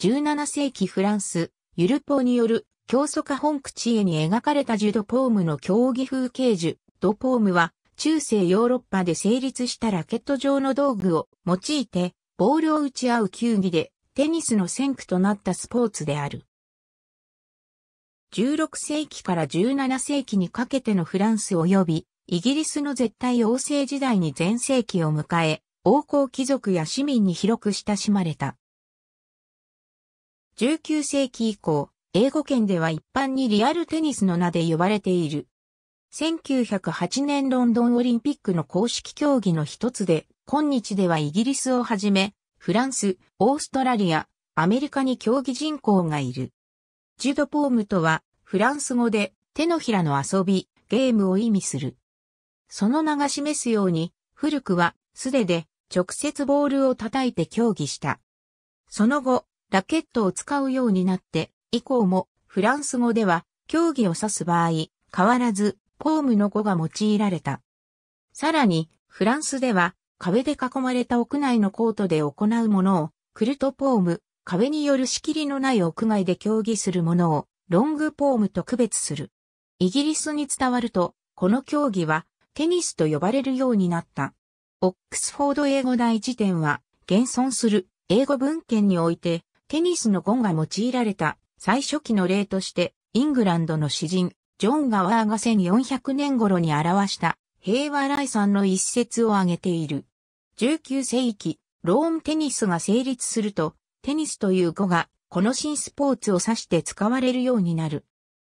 17世紀フランス、ユルポーによる教祖家本口絵に描かれたジュドポームの競技風景ジドポームは中世ヨーロッパで成立したラケット状の道具を用いてボールを打ち合う球技でテニスの先駆となったスポーツである。16世紀から17世紀にかけてのフランス及びイギリスの絶対王政時代に全盛期を迎え、王侯貴族や市民に広く親しまれた。19世紀以降、英語圏では一般にリアルテニスの名で呼ばれている。1908年ロンドンオリンピックの公式競技の一つで、今日ではイギリスをはじめ、フランス、オーストラリア、アメリカに競技人口がいる。ジュドポームとは、フランス語で手のひらの遊び、ゲームを意味する。その名が示すように、古くは素手で直接ボールを叩いて競技した。その後、ラケットを使うようになって以降もフランス語では競技を指す場合、変わらずポームの語が用いられた。さらにフランスでは壁で囲まれた屋内のコートで行うものをクルトポーム、壁による仕切りのない屋外で競技するものをロングポームと区別する。イギリスに伝わると、この競技はテニスと呼ばれるようになった。オックスフォード英語大辞典は、現存する英語文献において、テニスのゴンが用いられた最初期の例として、イングランドの詩人、ジョン・ガワーが1400年頃に表した平和来んの一節を挙げている。19世紀、ローンテニスが成立すると、テニスという語が、この新スポーツを指して使われるようになる。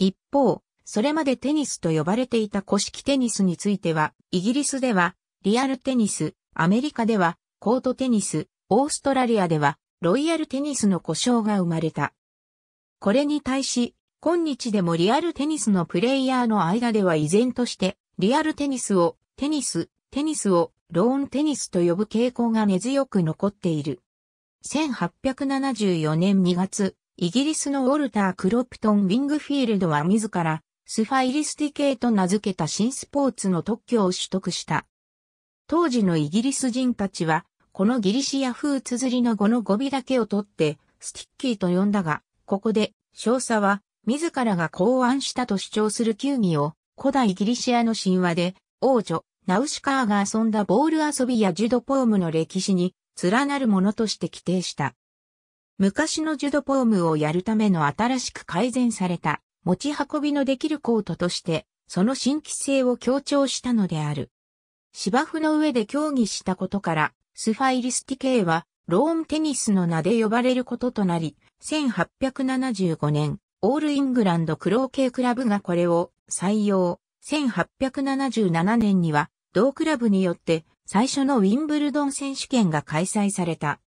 一方、それまでテニスと呼ばれていた古式テニスについては、イギリスでは、リアルテニス、アメリカでは、コートテニス、オーストラリアでは、ロイヤルテニスの故障が生まれた。これに対し、今日でもリアルテニスのプレイヤーの間では依然として、リアルテニスを、テニス、テニスを、ローンテニスと呼ぶ傾向が根強く残っている。1874年2月、イギリスのウォルター・クロプトン・ウィングフィールドは自ら、スファイリスティケイと名付けた新スポーツの特許を取得した。当時のイギリス人たちは、このギリシア風綴りの語の語尾だけを取って、スティッキーと呼んだが、ここで、少佐は、自らが考案したと主張する球技を、古代ギリシアの神話で、王女、ナウシカーが遊んだボール遊びやジュドポームの歴史に、連なるものとして規定した。昔のジュドポームをやるための新しく改善された、持ち運びのできるコートとして、その新規性を強調したのである。芝生の上で競技したことから、スファイリスティ系は、ローンテニスの名で呼ばれることとなり、1875年、オールイングランドクロー系クラブがこれを採用。1877年には、同クラブによって最初のウィンブルドン選手権が開催された。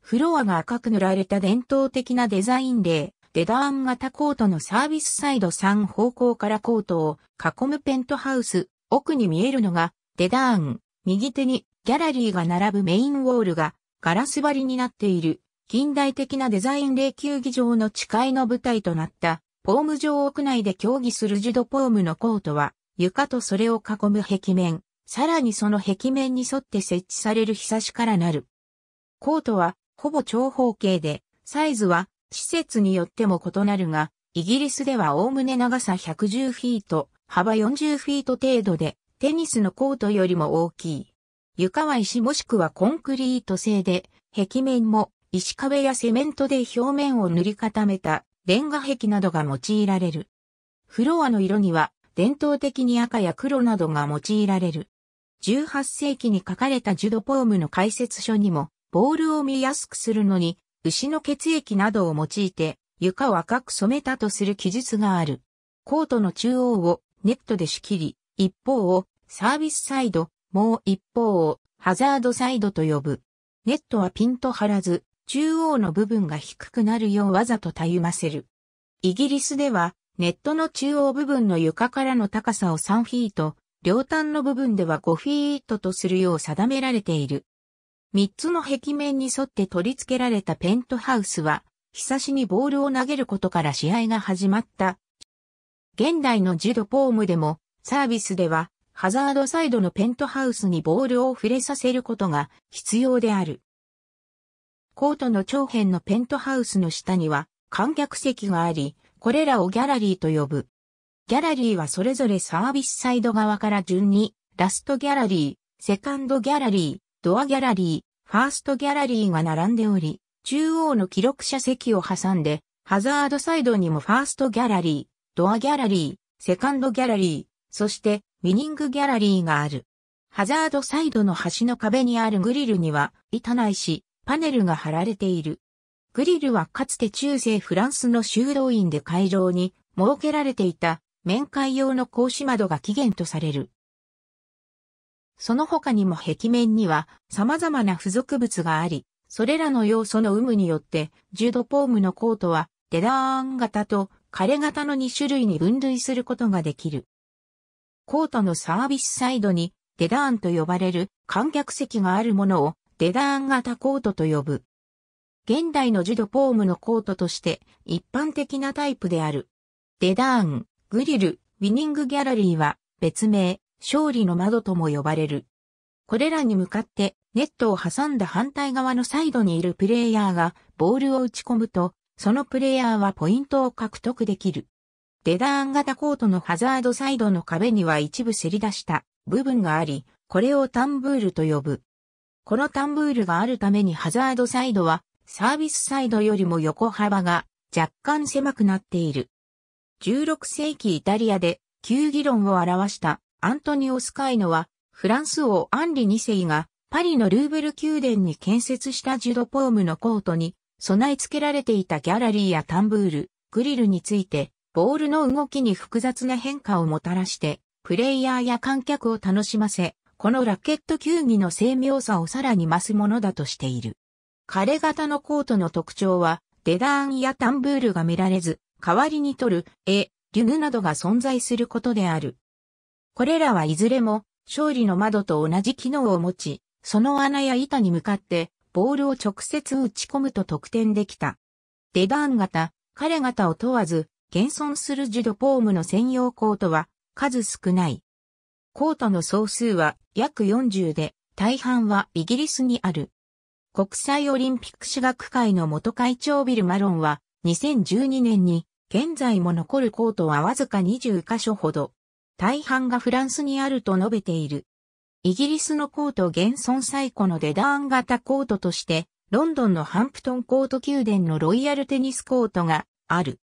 フロアが赤く塗られた伝統的なデザイン例、デダーン型コートのサービスサイド3方向からコートを囲むペントハウス、奥に見えるのがデダーン、右手にギャラリーが並ぶメインウォールがガラス張りになっている近代的なデザイン霊球技場の誓いの舞台となったポーム場屋内で競技するジュドポームのコートは床とそれを囲む壁面、さらにその壁面に沿って設置される日差しからなる。コートはほぼ長方形で、サイズは施設によっても異なるが、イギリスではおおむね長さ110フィート、幅40フィート程度で、テニスのコートよりも大きい。床は石もしくはコンクリート製で、壁面も石壁やセメントで表面を塗り固めたレンガ壁などが用いられる。フロアの色には伝統的に赤や黒などが用いられる。18世紀に書かれたジュドポームの解説書にも、ボールを見やすくするのに、牛の血液などを用いて、床を赤く染めたとする記述がある。コートの中央をネットで仕切り、一方をサービスサイド、もう一方をハザードサイドと呼ぶ。ネットはピンと張らず、中央の部分が低くなるようわざとたゆませる。イギリスでは、ネットの中央部分の床からの高さを3フィート、両端の部分では5フィートとするよう定められている。3つの壁面に沿って取り付けられたペントハウスは、日差しにボールを投げることから試合が始まった。現代のジュドポームでも、サービスでは、ハザードサイドのペントハウスにボールを触れさせることが必要である。コートの長辺のペントハウスの下には観客席があり、これらをギャラリーと呼ぶ。ギャラリーはそれぞれサービスサイド側から順に、ラストギャラリー、セカンドギャラリー、ドアギャラリー、ファーストギャラリーが並んでおり、中央の記録者席を挟んで、ハザードサイドにもファーストギャラリー、ドアギャラリー、セカンドギャラリー、そしてウィニングギャラリーがある。ハザードサイドの端の壁にあるグリルには、板ないし、パネルが貼られている。グリルはかつて中世フランスの修道院で会場に設けられていた面会用の格子窓が起源とされる。その他にも壁面には様々な付属物があり、それらの要素の有無によって、ジュドポームのコートは、デダーン型と枯れ型の2種類に分類することができる。コートのサービスサイドにデダーンと呼ばれる観客席があるものをデダーン型コートと呼ぶ。現代のジュドポームのコートとして一般的なタイプである。デダーン、グリル、ウィニングギャラリーは別名、勝利の窓とも呼ばれる。これらに向かってネットを挟んだ反対側のサイドにいるプレイヤーがボールを打ち込むと、そのプレイヤーはポイントを獲得できる。レダーン型コートのハザードサイドの壁には一部せり出した部分があり、これをタンブールと呼ぶ。このタンブールがあるためにハザードサイドはサービスサイドよりも横幅が若干狭くなっている。16世紀イタリアで旧議論を表したアントニオ・スカイノはフランス王アンリ2世がパリのルーブル宮殿に建設したジュドポームのコートに備え付けられていたギャラリーやタンブール、グリルについてボールの動きに複雑な変化をもたらして、プレイヤーや観客を楽しませ、このラケット球技の精妙さをさらに増すものだとしている。彼型のコートの特徴は、デダーンやタンブールが見られず、代わりに取る、絵、リュグなどが存在することである。これらはいずれも、勝利の窓と同じ機能を持ち、その穴や板に向かって、ボールを直接打ち込むと得点できた。デダーン型、彼方を問わず、現存するジュドポームの専用コートは数少ない。コートの総数は約40で、大半はイギリスにある。国際オリンピック史学会の元会長ビル・マロンは、2012年に、現在も残るコートはわずか20カ所ほど。大半がフランスにあると述べている。イギリスのコート現存最古のデダーン型コートとして、ロンドンのハンプトンコート宮殿のロイヤルテニスコートがある。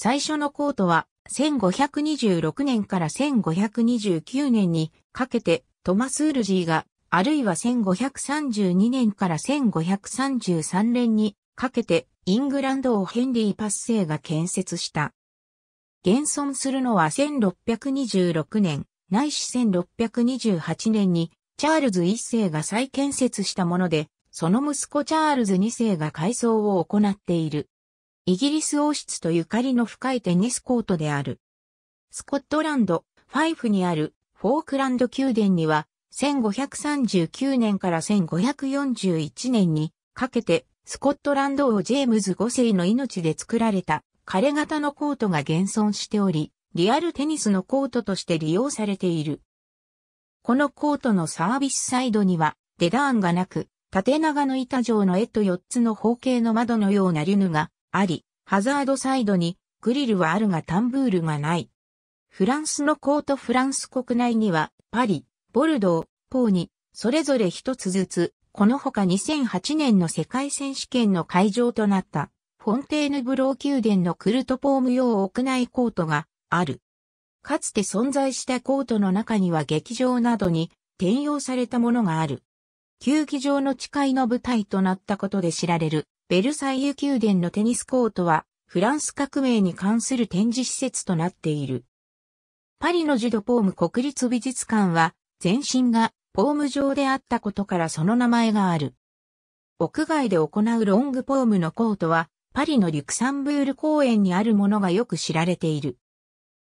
最初のコートは1526年から1529年にかけてトマス・ウルジーが、あるいは1532年から1533年にかけてイングランドをヘンリー・パッセイが建設した。現存するのは1626年、ないし1628年にチャールズ1世が再建設したもので、その息子チャールズ2世が改装を行っている。イギリス王室とゆかりの深いテニスコートである。スコットランド、ファイフにあるフォークランド宮殿には、1539年から1541年にかけて、スコットランド王ジェームズ5世の命で作られた彼型のコートが現存しており、リアルテニスのコートとして利用されている。このコートのサービスサイドには、デダーンがなく、縦長の板状の絵と4つの方形の窓のようなリュヌがあり、ハザードサイドにグリルはあるがタンブールがない。フランスのコートフランス国内には、パリ、ボルドー、ポーに、それぞれ一つずつ、このほか2008年の世界選手権の会場となった、フォンテーヌブロー宮殿のクルトポーム用屋内コートがある。かつて存在したコートの中には劇場などに転用されたものがある。球技場の誓いの舞台となったことで知られるベルサイユ宮殿のテニスコートは、フランス革命に関する展示施設となっている。パリのジュドポーム国立美術館は、前身がポーム状であったことからその名前がある。屋外で行うロングポームのコートは、パリのリュクサンブール公園にあるものがよく知られている。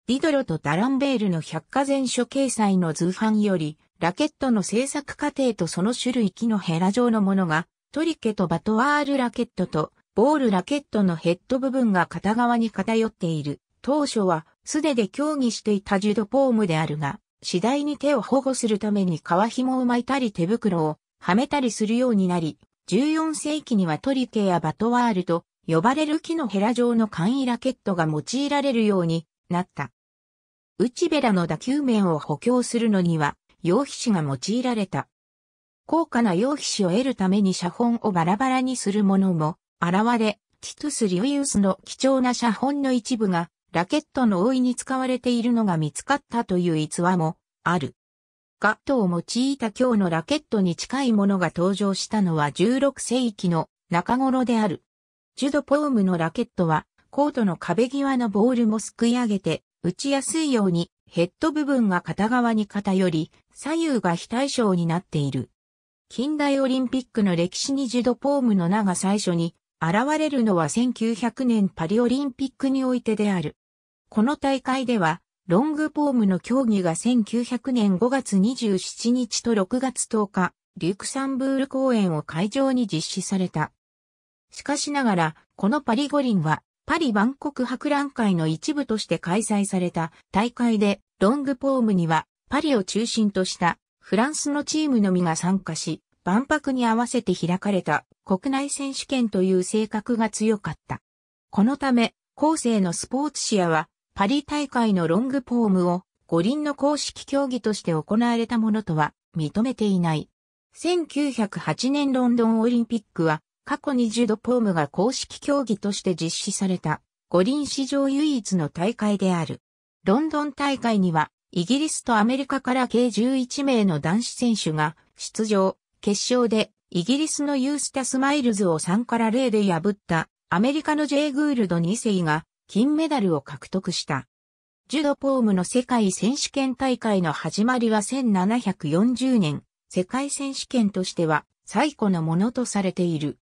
ディドロとダランベールの百科全書掲載の図版より、ラケットの製作過程とその種類機のヘラ状のものがトリケとバトワールラケットとボールラケットのヘッド部分が片側に偏っている。当初は素手で競技していたジュドポームであるが、次第に手を保護するために革紐を巻いたり手袋をはめたりするようになり、14世紀にはトリケやバトワールと呼ばれる木のヘラ状の簡易ラケットが用いられるようになった。内ベラの打球面を補強するのには、用皮紙が用いられた。高価な用皮紙を得るために写本をバラバラにするものも現れ、ティトゥス・リュイウスの貴重な写本の一部がラケットの覆いに使われているのが見つかったという逸話もある。ガットを用いた今日のラケットに近いものが登場したのは16世紀の中頃である。ジュドポームのラケットはコートの壁際のボールもすくい上げて打ちやすいようにヘッド部分が片側に偏り左右が非対称になっている。近代オリンピックの歴史にジュドポームの名が最初に現れるのは1900年パリオリンピックにおいてである。この大会では、ロングポームの競技が1900年5月27日と6月10日、リュクサンブール公演を会場に実施された。しかしながら、このパリ五輪は、パリ万国博覧会の一部として開催された大会で、ロングポームには、パリを中心としたフランスのチームのみが参加し、万博に合わせて開かれた国内選手権という性格が強かった。このため、後世のスポーツシアは、パリ大会のロングポームを五輪の公式競技として行われたものとは認めていない。1908年ロンドンオリンピックは、過去20度ポームが公式競技として実施された五輪史上唯一の大会である。ロンドン大会にはイギリスとアメリカから計11名の男子選手が出場、決勝でイギリスのユースタス・マイルズを3から0で破ったアメリカの J グールド2世が金メダルを獲得した。ジュドポームの世界選手権大会の始まりは1740年、世界選手権としては最古のものとされている。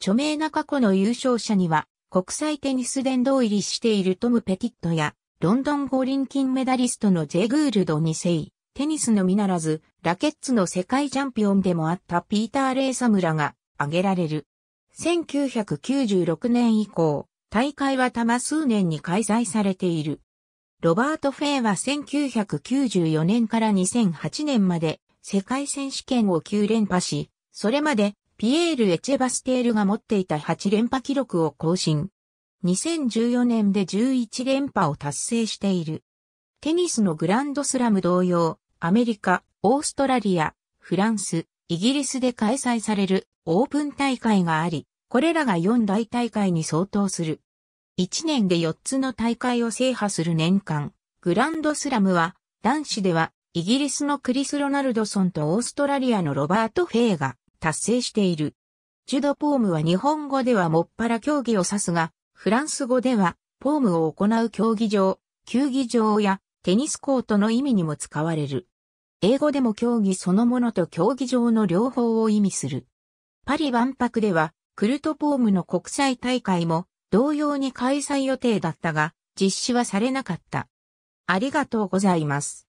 著名な過去の優勝者には国際テニス殿堂入りしているトム・ペティットやロンドン五輪金メダリストのジェグールド2世、テニスのみならず、ラケッツの世界チャンピオンでもあったピーター・レイサムラが挙げられる。1996年以降、大会は多摩数年に開催されている。ロバート・フェイは1994年から2008年まで世界選手権を9連覇し、それまでピエール・エチェバステールが持っていた8連覇記録を更新。2014年で11連覇を達成している。テニスのグランドスラム同様、アメリカ、オーストラリア、フランス、イギリスで開催されるオープン大会があり、これらが4大大会に相当する。1年で4つの大会を制覇する年間、グランドスラムは、男子では、イギリスのクリス・ロナルドソンとオーストラリアのロバート・フェイが達成している。ジュドポームは日本語ではもっぱら競技を指すが、フランス語では、ポームを行う競技場、球技場やテニスコートの意味にも使われる。英語でも競技そのものと競技場の両方を意味する。パリ万博では、クルトポームの国際大会も同様に開催予定だったが、実施はされなかった。ありがとうございます。